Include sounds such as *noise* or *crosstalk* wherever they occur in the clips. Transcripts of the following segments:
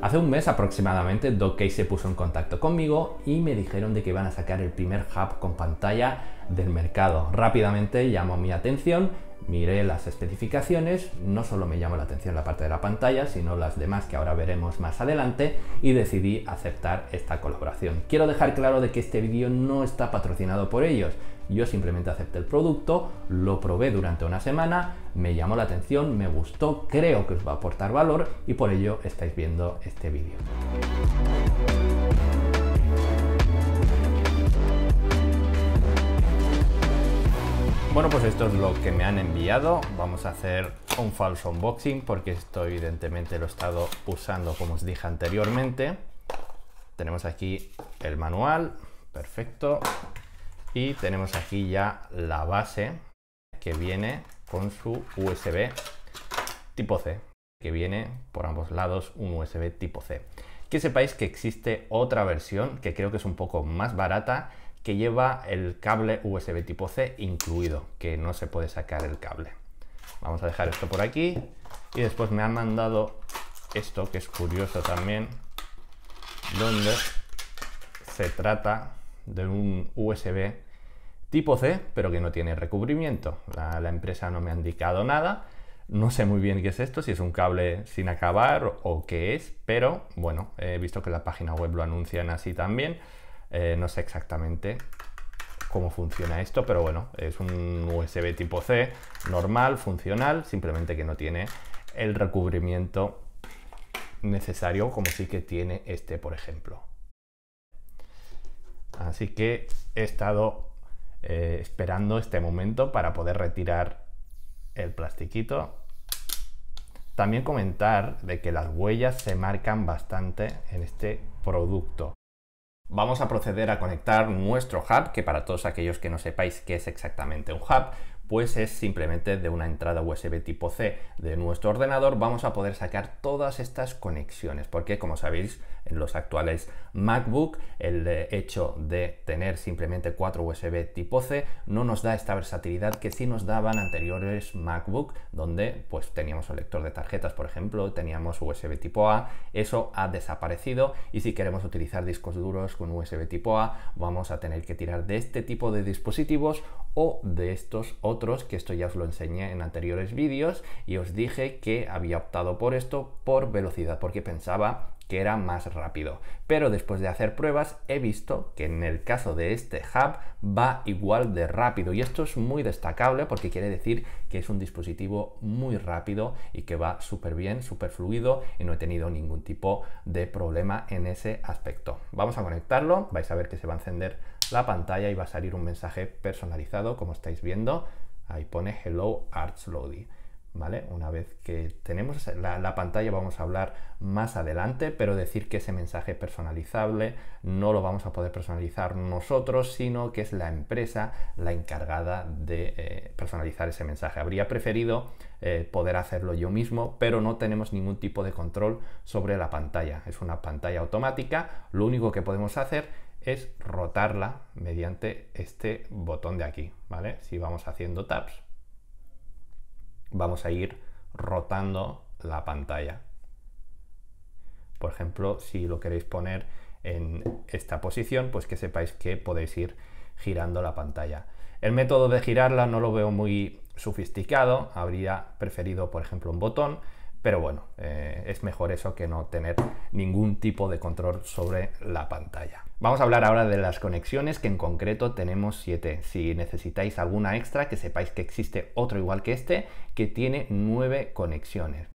Hace un mes aproximadamente DocKey se puso en contacto conmigo y me dijeron de que iban a sacar el primer hub con pantalla del mercado. Rápidamente llamó mi atención, miré las especificaciones, no solo me llamó la atención la parte de la pantalla, sino las demás que ahora veremos más adelante y decidí aceptar esta colaboración. Quiero dejar claro de que este vídeo no está patrocinado por ellos, yo simplemente acepté el producto, lo probé durante una semana, me llamó la atención, me gustó, creo que os va a aportar valor y por ello estáis viendo este vídeo. Bueno, pues esto es lo que me han enviado. Vamos a hacer un falso unboxing porque esto evidentemente lo he estado usando como os dije anteriormente. Tenemos aquí el manual, perfecto y tenemos aquí ya la base que viene con su USB tipo C, que viene por ambos lados un USB tipo C. Que sepáis que existe otra versión que creo que es un poco más barata que lleva el cable USB tipo C incluido, que no se puede sacar el cable. Vamos a dejar esto por aquí y después me han mandado esto que es curioso también, donde se trata de un USB tipo C, pero que no tiene recubrimiento. La, empresa no me ha indicado nada. No sé muy bien qué es esto, si es un cable sin acabar o qué es, pero bueno, he visto que la página web lo anuncian así también. Eh, no sé exactamente cómo funciona esto, pero bueno, es un USB tipo C normal, funcional, simplemente que no tiene el recubrimiento necesario como sí que tiene este, por ejemplo. Así que he estado eh, esperando este momento para poder retirar el plastiquito. También comentar de que las huellas se marcan bastante en este producto. Vamos a proceder a conectar nuestro hub, que para todos aquellos que no sepáis qué es exactamente un hub, pues es simplemente de una entrada USB tipo C de nuestro ordenador vamos a poder sacar todas estas conexiones, porque como sabéis los actuales MacBook. El eh, hecho de tener simplemente 4 USB tipo C no nos da esta versatilidad que sí nos daban anteriores MacBook, donde pues teníamos un lector de tarjetas, por ejemplo, teníamos USB tipo A. Eso ha desaparecido y si queremos utilizar discos duros con USB tipo A, vamos a tener que tirar de este tipo de dispositivos o de estos otros, que esto ya os lo enseñé en anteriores vídeos y os dije que había optado por esto por velocidad, porque pensaba que era más rápido. Pero después de hacer pruebas he visto que en el caso de este hub va igual de rápido y esto es muy destacable porque quiere decir que es un dispositivo muy rápido y que va súper bien, súper fluido y no he tenido ningún tipo de problema en ese aspecto. Vamos a conectarlo, vais a ver que se va a encender la pantalla y va a salir un mensaje personalizado como estáis viendo. Ahí pone Hello Arts Lodi. Una vez que tenemos la, pantalla vamos a hablar más adelante, pero decir que ese mensaje personalizable, no lo vamos a poder personalizar nosotros, sino que es la empresa la encargada de eh, personalizar ese mensaje. Habría preferido eh, poder hacerlo yo mismo, pero no tenemos ningún tipo de control sobre la pantalla. Es una pantalla automática, lo único que podemos hacer es rotarla mediante este botón de aquí, ¿vale? Si vamos haciendo tabs vamos a ir rotando la pantalla. Por ejemplo, si lo queréis poner en esta posición, pues que sepáis que podéis ir girando la pantalla. El método de girarla no lo veo muy sofisticado, habría preferido, por ejemplo, un botón, pero bueno, eh, es mejor eso que no tener ningún tipo de control sobre la pantalla. Vamos a hablar ahora de las conexiones, que en concreto tenemos siete. Si necesitáis alguna extra, que sepáis que existe otro igual que este, que tiene nueve conexiones.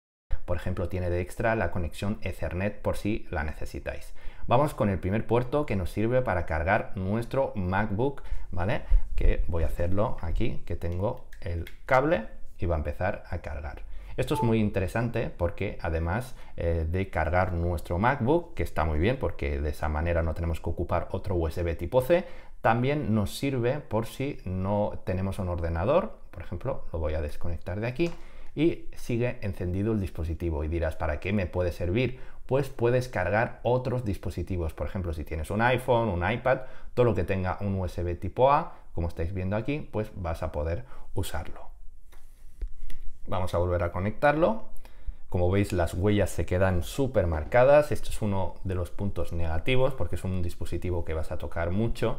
Por ejemplo, tiene de extra la conexión Ethernet por si la necesitáis. Vamos con el primer puerto que nos sirve para cargar nuestro MacBook, ¿vale? Que voy a hacerlo aquí, que tengo el cable y va a empezar a cargar. Esto es muy interesante porque además eh, de cargar nuestro MacBook, que está muy bien porque de esa manera no tenemos que ocupar otro USB tipo C, también nos sirve por si no tenemos un ordenador, por ejemplo, lo voy a desconectar de aquí y sigue encendido el dispositivo y dirás, ¿para qué me puede servir? Pues puedes cargar otros dispositivos, por ejemplo, si tienes un iPhone, un iPad, todo lo que tenga un USB tipo A, como estáis viendo aquí, pues vas a poder usarlo. Vamos a volver a conectarlo. Como veis las huellas se quedan súper marcadas. Esto es uno de los puntos negativos porque es un dispositivo que vas a tocar mucho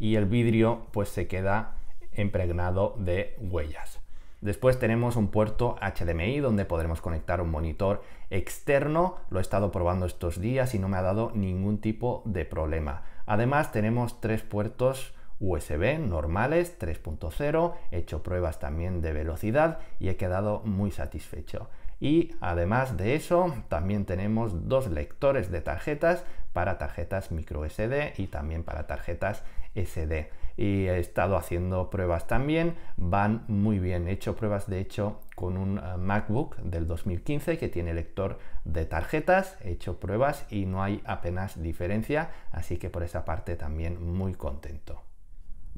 y el vidrio pues se queda impregnado de huellas. Después tenemos un puerto HDMI donde podremos conectar un monitor externo. Lo he estado probando estos días y no me ha dado ningún tipo de problema. Además tenemos tres puertos USB normales 3.0, he hecho pruebas también de velocidad y he quedado muy satisfecho. Y además de eso, también tenemos dos lectores de tarjetas para tarjetas micro SD y también para tarjetas SD. Y he estado haciendo pruebas también, van muy bien. He hecho pruebas de hecho con un eh, MacBook del 2015 que tiene lector de tarjetas, he hecho pruebas y no hay apenas diferencia, así que por esa parte también muy contento.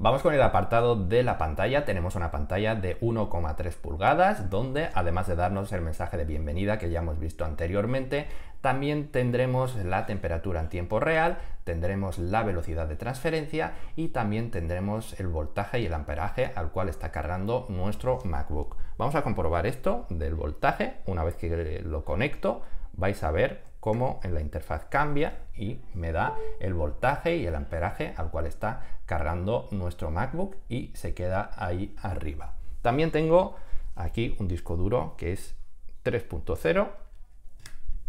Vamos con el apartado de la pantalla. Tenemos una pantalla de 1,3 pulgadas donde además de darnos el mensaje de bienvenida que ya hemos visto anteriormente, también tendremos la temperatura en tiempo real, tendremos la velocidad de transferencia y también tendremos el voltaje y el amperaje al cual está cargando nuestro MacBook. Vamos a comprobar esto del voltaje. Una vez que lo conecto vais a ver como en la interfaz cambia y me da el voltaje y el amperaje al cual está cargando nuestro MacBook y se queda ahí arriba. También tengo aquí un disco duro que es 3.0.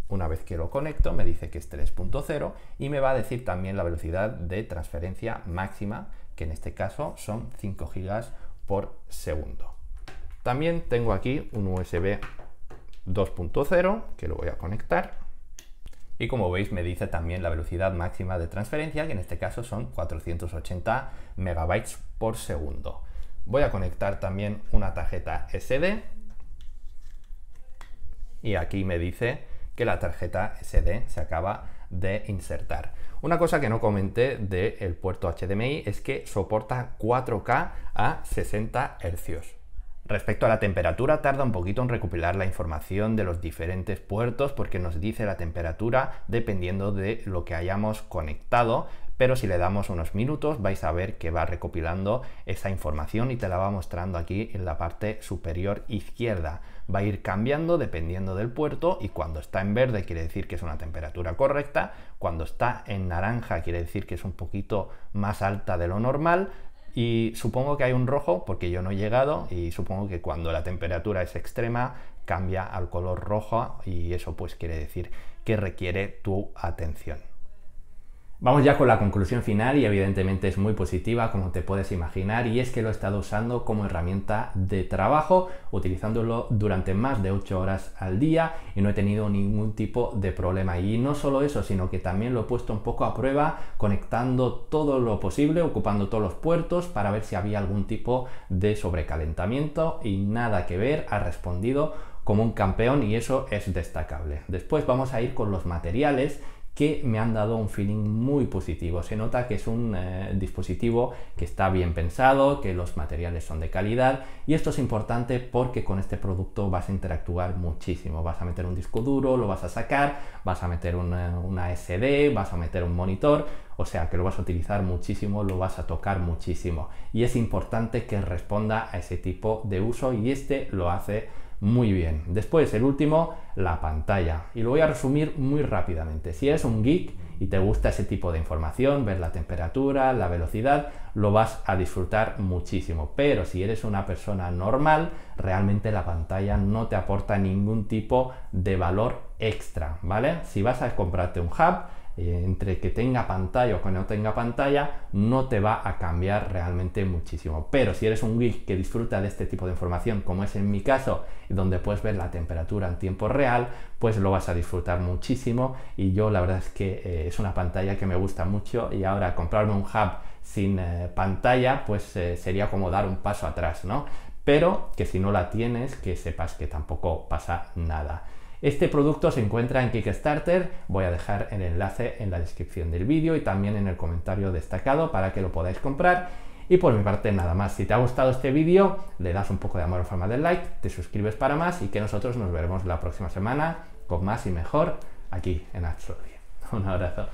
Una vez que lo conecto me dice que es 3.0 y me va a decir también la velocidad de transferencia máxima, que en este caso son 5 GB por segundo. También tengo aquí un USB 2.0 que lo voy a conectar y como veis me dice también la velocidad máxima de transferencia, que en este caso son 480 megabytes por segundo. Voy a conectar también una tarjeta SD y aquí me dice que la tarjeta SD se acaba de insertar. Una cosa que no comenté del puerto HDMI es que soporta 4K a 60 Hz. Respecto a la temperatura, tarda un poquito en recopilar la información de los diferentes puertos porque nos dice la temperatura dependiendo de lo que hayamos conectado, pero si le damos unos minutos vais a ver que va recopilando esa información y te la va mostrando aquí en la parte superior izquierda. Va a ir cambiando dependiendo del puerto y cuando está en verde quiere decir que es una temperatura correcta, cuando está en naranja quiere decir que es un poquito más alta de lo normal, y supongo que hay un rojo porque yo no he llegado y supongo que cuando la temperatura es extrema cambia al color rojo y eso pues quiere decir que requiere tu atención. Vamos ya con la conclusión final y evidentemente es muy positiva como te puedes imaginar y es que lo he estado usando como herramienta de trabajo, utilizándolo durante más de 8 horas al día y no he tenido ningún tipo de problema. Y no solo eso, sino que también lo he puesto un poco a prueba conectando todo lo posible, ocupando todos los puertos para ver si había algún tipo de sobrecalentamiento y nada que ver, ha respondido como un campeón y eso es destacable. Después vamos a ir con los materiales que me han dado un feeling muy positivo. Se nota que es un eh, dispositivo que está bien pensado, que los materiales son de calidad y esto es importante porque con este producto vas a interactuar muchísimo. Vas a meter un disco duro, lo vas a sacar, vas a meter una, una SD, vas a meter un monitor, o sea que lo vas a utilizar muchísimo, lo vas a tocar muchísimo y es importante que responda a ese tipo de uso y este lo hace muy bien. Después, el último, la pantalla. Y lo voy a resumir muy rápidamente. Si eres un geek y te gusta ese tipo de información, ver la temperatura, la velocidad, lo vas a disfrutar muchísimo. Pero si eres una persona normal, realmente la pantalla no te aporta ningún tipo de valor extra, ¿vale? Si vas a comprarte un hub, eh, entre que tenga pantalla o que no tenga pantalla, no te va a cambiar realmente muchísimo. Pero si eres un geek que disfruta de este tipo de información, como es en mi caso, donde puedes ver la temperatura en tiempo real, pues lo vas a disfrutar muchísimo. Y yo la verdad es que eh, es una pantalla que me gusta mucho y ahora comprarme un hub sin eh, pantalla, pues sería como dar un paso atrás, ¿no? Pero que si no la tienes, que sepas que tampoco pasa nada. Este producto se encuentra en Kickstarter, voy a dejar el enlace en la descripción del vídeo y también en el comentario destacado para que lo podáis comprar. Y por mi parte nada más, si te ha gustado este vídeo, le das un poco de amor en forma de like, te suscribes para más y que nosotros nos veremos la próxima semana con más y mejor aquí en Absolute. *laughs* Un abrazo.